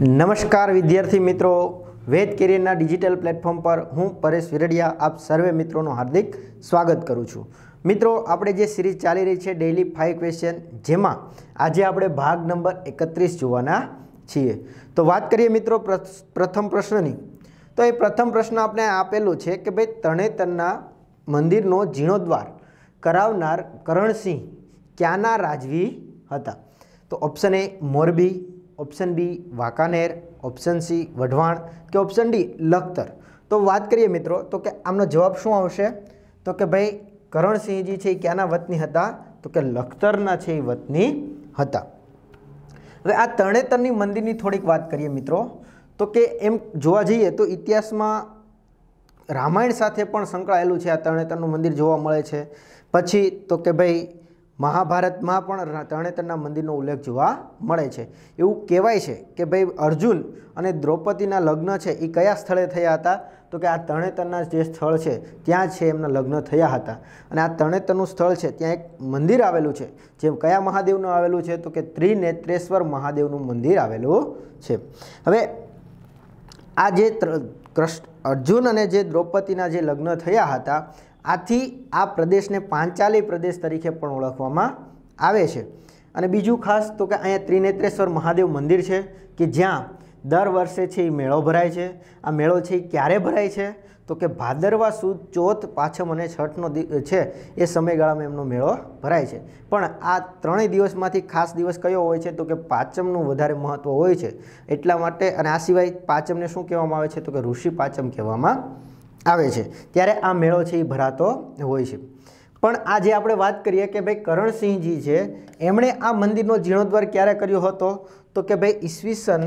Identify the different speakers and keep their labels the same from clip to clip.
Speaker 1: નમસ્કાર વિદ્યાર્થી મિત્રો વેદ કેરિયરના ડિજિટલ પ્લેટફોર્મ પર હું પરેશ વિરડિયા આપ સર્વે મિત્રોનું હાર્દિક સ્વાગત કરું છું મિત્રો આપણે જે સિરીઝ ચાલી રહી છે ડેઇલી ફાઇવ ક્વેશ્ચન જેમાં આજે આપણે ભાગ નંબર એકત્રીસ જોવાના છીએ તો વાત કરીએ મિત્રો પ્રથમ પ્રશ્નની તો એ પ્રથમ પ્રશ્ન આપણે આપેલો છે કે ભાઈ તરણેતરના મંદિરનો જીર્ણોદ્વાર કરાવનાર કરણસિંહ ક્યાંના રાજવી હતા તો option A Morbi option B Wankaner option C Wadhwan કે ઓપ્શન ડી લખતર તો વાત કરીએ મિત્રો તો કે આમનો જવાબ શું આવશે તો કે ભાઈ કરણસિંહજી છે એ ક્યાંના વતની હતા તો કે લખતરના છે એ વતની હતા હવે આ તરણેતરની મંદિરની થોડીક વાત કરીએ મિત્રો તો કે એમ જોવા જઈએ તો ઇતિહાસમાં રામાયણ સાથે પણ સંકળાયેલું છે આ તરણેતરનું મંદિર જોવા મળે છે પછી તો કે ભાઈ મહાભારતમાં પણ તરણેતરના મંદિરનો ઉલ્લેખ જોવા મળે છે એવું કહેવાય છે કે ભાઈ અર્જુન અને દ્રૌપદીના લગ્ન છે એ કયા સ્થળે થયા હતા તો કે આ તરણેતરના જે સ્થળ છે ત્યાં છે એમના લગ્ન થયા હતા અને આ તરણેતરનું સ્થળ છે ત્યાં એક મંદિર આવેલું છે જે કયા મહાદેવનું આવેલું છે તો કે ત્રિનેત્રેશ્વર મહાદેવનું મંદિર આવેલું છે હવે આ જે કૃષ્ણ અર્જુન અને જે દ્રૌપદીના જે લગ્ન થયા હતા આથી આ પ્રદેશને પાંચાલી પ્રદેશ તરીકે પણ ઓળખવામાં આવે છે અને બીજું ખાસ તો કે અહીંયા ત્રિનેત્રેશ્વર મહાદેવ મંદિર છે કે જ્યાં દર વર્ષે છે એ મેળો ભરાય છે આ મેળો છે એ ક્યારે ભરાય છે તો કે ભાદરવા સુદ ચોથ પાછમ અને છઠનો છે એ સમયગાળામાં એમનો મેળો ભરાય છે પણ આ ત્રણેય દિવસમાંથી ખાસ દિવસ કયો હોય છે તો કે પાંચમનું વધારે મહત્ત્વ હોય છે એટલા માટે અને આ સિવાય પાંચમને શું કહેવામાં આવે છે તો કે ઋષિ પાંચમ કહેવામાં આવે છે ત્યારે આ મેળો છે એ ભરાતો હોય છે પણ આજે આપણે વાત કરીએ કે ભાઈ કરણસિંહજી છે એમણે આ મંદિરનો જીર્ણોદ્ધાર ક્યારે કર્યો હતો તો કે ભાઈ ઈસવીસન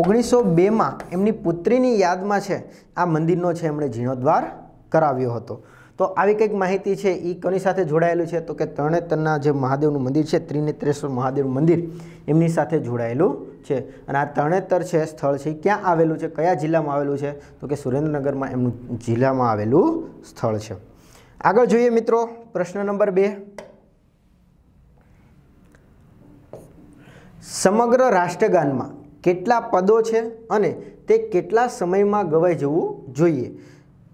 Speaker 1: ઓગણીસો બેમાં એમની પુત્રીની યાદમાં છે આ મંદિરનો છે એમણે જીર્ણોદ્ધાર કરાવ્યો હતો તો આવી કંઈક માહિતી છે એ કોની સાથે જોડાયેલું છે તો કે ત્રણેતરના જે મહાદેવનું મંદિર છે ત્રિનેત્રેશ્વર મહાદેવ મંદિર એમની સાથે જોડાયેલું છે અને આ તરણેતર છે સ્થળ છે ક્યાં આવેલું છે કયા જિલ્લામાં આવેલું છે તો કે સુરેન્દ્રનગરમાં એમનું જિલ્લામાં આવેલું સ્થળ છે આગળ જોઈએ મિત્રો પ્રશ્ન નંબર બે સમગ્ર રાષ્ટ્રગાનમાં કેટલા પદો છે અને તે કેટલા સમયમાં ગવાઈ જવું જોઈએ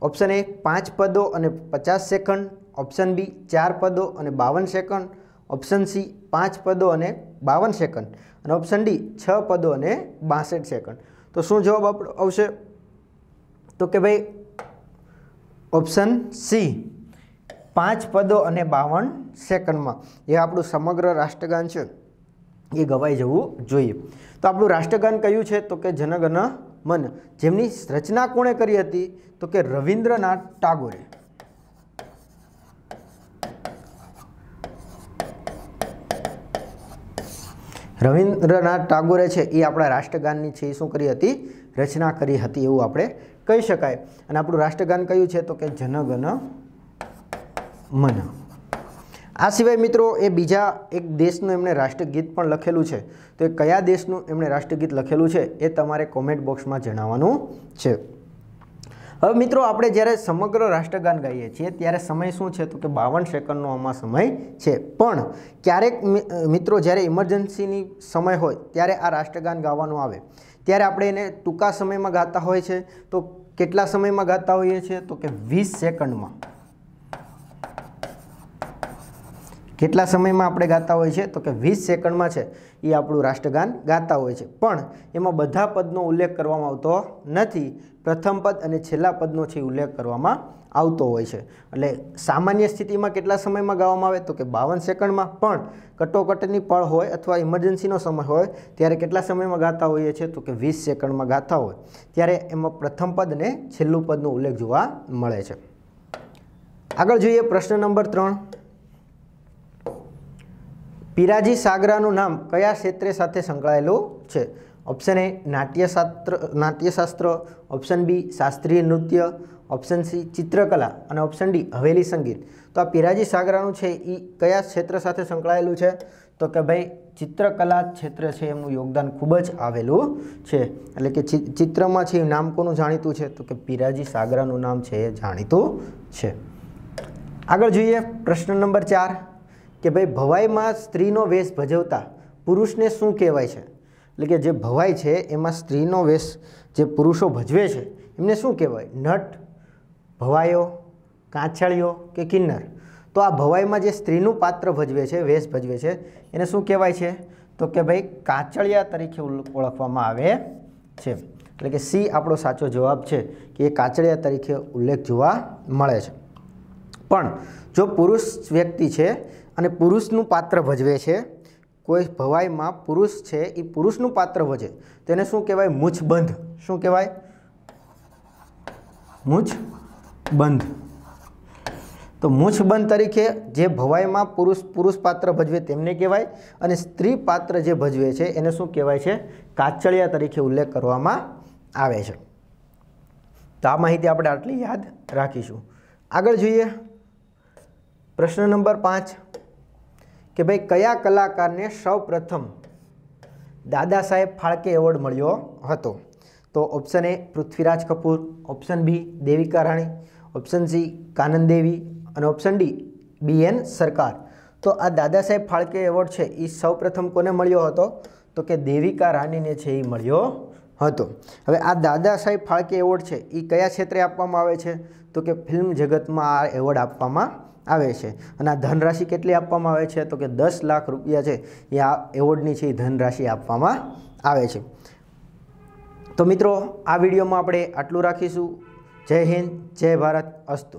Speaker 1: ઓપ્શન એ પાંચ પદો અને પચાસ સેકન્ડ ઓપ્શન બી ચાર પદો અને બાવન સેકન્ડ ઓપ્શન સી પાંચ પદો અને બાવન સેકન્ડ અને ઓપ્શન ડી છ પદો અને બાસઠ સેકન્ડ તો શું જવાબ આપણો આવશે તો કે ભાઈ ઓપ્શન સી પાંચ પદો અને બાવન સેકન્ડમાં એ આપણું સમગ્ર રાષ્ટ્રગાન છે એ ગવાઈ જવું જોઈએ તો આપણું રાષ્ટ્રગાન કયું છે તો કે જનગણ મન જેમની રચના કોણે કરી હતી તો કે રવિન્દ્રનાથ ટાગોરે રવિન્દ્રનાથ ટાગોરે છે એ આપણા રાષ્ટ્રગાનની છે એ શું કરી હતી રચના કરી હતી એવું આપણે કહી શકાય અને આપણું રાષ્ટ્રગાન કયું છે તો કે જનગન મન આ સિવાય મિત્રો એ બીજા એક દેશનું એમણે રાષ્ટ્રગીત પણ લખેલું છે તો એ કયા દેશનું એમણે રાષ્ટ્રગીત લખેલું છે એ તમારે કોમેન્ટ બોક્સમાં જણાવવાનું છે હવે મિત્રો આપણે જ્યારે સમગ્ર રાષ્ટ્રગાન ગાઈએ છીએ ત્યારે સમય શું છે તો કે બાવન સેકન્ડનો આમાં સમય છે પણ ક્યારેક મિત્રો જ્યારે ઇમરજન્સીની સમય હોય ત્યારે આ રાષ્ટ્રગાન ગાવાનું આવે ત્યારે આપણે એને ટૂંકા સમયમાં ગાતા હોય છે તો કેટલા સમયમાં ગાતા હોઈએ છીએ તો કે વીસ સેકન્ડમાં કેટલા સમયમાં આપણે ગાતા હોય છે તો કે વીસ સેકન્ડમાં છે એ આપણું રાષ્ટ્રગાન ગાતા હોય છે પણ એમાં બધા પદનો ઉલ્લેખ કરવામાં આવતો નથી પ્રથમ પદ અને છેલ્લા પદનો છે ઉલ્લેખ કરવામાં આવતો હોય છે એટલે સામાન્ય સ્થિતિમાં કેટલા સમયમાં ગાવામાં આવે તો કે બાવન સેકન્ડમાં પણ કટોકટની પળ હોય અથવા ઇમરજન્સીનો સમય હોય ત્યારે કેટલા સમયમાં ગાતા હોઈએ છીએ તો કે વીસ સેકન્ડમાં ગાતા હોય ત્યારે એમાં પ્રથમ પદ અને છેલ્લું પદનો ઉલ્લેખ જોવા મળે છે આગળ જોઈએ પ્રશ્ન નંબર ત્રણ પીરાજી સાગરાનું નામ કયા ક્ષેત્રે સાથે સંકળાયેલું છે option A Natyashastra Natyashastra option B શાસ્ત્રીય નૃત્ય ઓપ્શન સી ચિત્રકલા અને ઓપ્શન ડી હવેલી સંગીત તો આ પીરાજી સાગરાનું છે એ કયા ક્ષેત્ર સાથે સંકળાયેલું છે તો કે ભાઈ ચિત્રકલા ક્ષેત્ર છે એમનું યોગદાન ખૂબ જ આવેલું છે એટલે કે ચિત્રમાં છે એ નામ કોનું જાણીતું છે તો કે પીરાજી સાગરાનું નામ છે એ જાણીતું છે આગળ જોઈએ પ્રશ્ન નંબર ચાર કે ભાઈ ભવાઈમાં સ્ત્રીનો વેશ ભજવતા પુરુષને શું કહેવાય છે એટલે કે જે ભવાઈ છે એમાં સ્ત્રીનો વેશ જે પુરુષો ભજવે છે એમને શું કહેવાય નટ ભવાયો કાંછળીઓ કે કિન્નર તો આ ભવાઈમાં જે સ્ત્રીનું પાત્ર ભજવે છે વેશ ભજવે છે એને શું કહેવાય છે તો કે ભાઈ કાંચળિયા તરીકે ઓળખવામાં આવે છે એટલે કે સી આપણો સાચો જવાબ છે કે એ કાંચળિયા તરીકે ઉલ્લેખ જોવા મળે છે પણ જો પુરુષ વ્યક્તિ છે અને પુરુષનું પાત્ર ભજવે છે કોઈ ભવાઈમાં પુરુષ છે એ પુરુષનું પાત્ર ભજે તેને શું કહેવાય મૂછબંધ શું કહેવાય મૂછબંધ તો મૂછબંધ તરીકે જે ભવાઈમાં પુરુષ પુરુષ પાત્ર ભજવે તેમને કહેવાય અને સ્ત્રી પાત્ર જે ભજવે છે એને શું કહેવાય છે કાચળિયા તરીકે ઉલ્લેખ કરવામાં આવે છે તો આ માહિતી આપણે આટલી યાદ રાખીશું આગળ જોઈએ પ્રશ્ન નંબર પાંચ કે ભાઈ કયા કલાકારને સૌપ્રથમ દાદા સાહેબ ફાળકે એવોર્ડ મળ્યો હતો તો option A Prithviraj Kapoor option B Devika Rani option C Kanan Devi અને ઓપ્શન ડી બી એન સરકાર તો આ દાદા સાહેબ ફાળકે એવોર્ડ છે એ સૌપ્રથમ કોને મળ્યો હતો તો કે દેવિકા રાણીને છે એ મળ્યો હતો હવે આ દાદા સાહેબ ફાળકે એવોર્ડ છે એ કયા ક્ષેત્રે આપવામાં આવે છે તો કે ફિલ્મ જગતમાં આ એવોર્ડ આપવામાં આવે છે અને આ ધનરાશિ કેટલી આપવામાં આવે છે તો કે દસ લાખ રૂપિયા છે એ આ એવોર્ડની છે એ ધનરાશિ આપવામાં આવે છે તો મિત્રો આ વિડીયોમાં આપણે આટલું રાખીશું જય હિન્દ જય ભારત અસ્તુ